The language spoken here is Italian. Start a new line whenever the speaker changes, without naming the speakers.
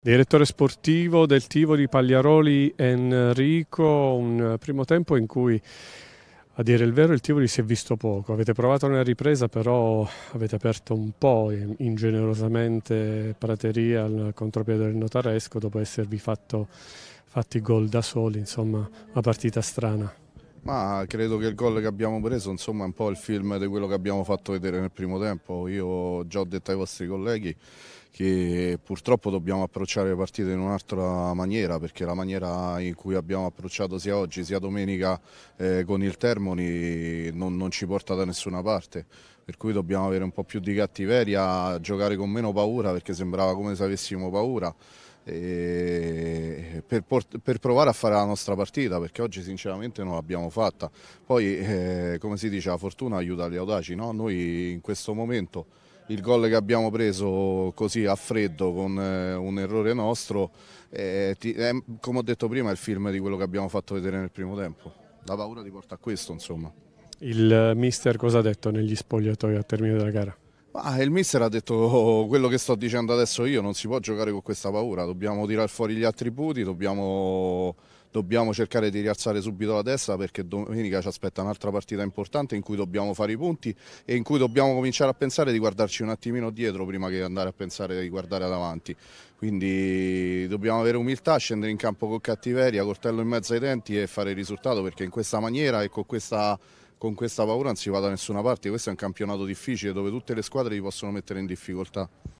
Direttore sportivo del Tivoli Pagliaroli Enrico, un primo tempo in cui a dire il vero il Tivoli si è visto poco, avete provato una ripresa però avete aperto un po' ingenerosamente prateria al contropiede del Notaresco dopo esservi fatto, fatti gol da soli, insomma una partita strana.
Ma credo che il gol che abbiamo preso insomma, è un po' il film di quello che abbiamo fatto vedere nel primo tempo. Io già ho detto ai vostri colleghi che purtroppo dobbiamo approcciare le partite in un'altra maniera perché la maniera in cui abbiamo approcciato sia oggi sia domenica eh, con il Termoni non, non ci porta da nessuna parte per cui dobbiamo avere un po' più di cattiveria, giocare con meno paura perché sembrava come se avessimo paura eh, per, per, provare a fare la nostra partita perché oggi sinceramente non l'abbiamo fatta. Poi eh, come si dice la fortuna aiuta gli audaci, no? noi in questo momento il gol che abbiamo preso così a freddo con eh, un errore nostro, eh, ti, eh, come ho detto prima il film di quello che abbiamo fatto vedere nel primo tempo. La paura ti porta a questo insomma.
Il mister cosa ha detto negli spogliatoi a termine della gara?
Ma ah, il mister ha detto oh, oh, quello che sto dicendo adesso io, non si può giocare con questa paura, dobbiamo tirare fuori gli attributi, dobbiamo, dobbiamo cercare di rialzare subito la testa perché domenica ci aspetta un'altra partita importante in cui dobbiamo fare i punti e in cui dobbiamo cominciare a pensare di guardarci un attimino dietro prima che andare a pensare di guardare davanti. Quindi dobbiamo avere umiltà, scendere in campo con cattiveria, coltello in mezzo ai denti e fare il risultato perché in questa maniera e con questa con questa paura non si va da nessuna parte, questo è un campionato difficile dove tutte le squadre vi possono mettere in difficoltà.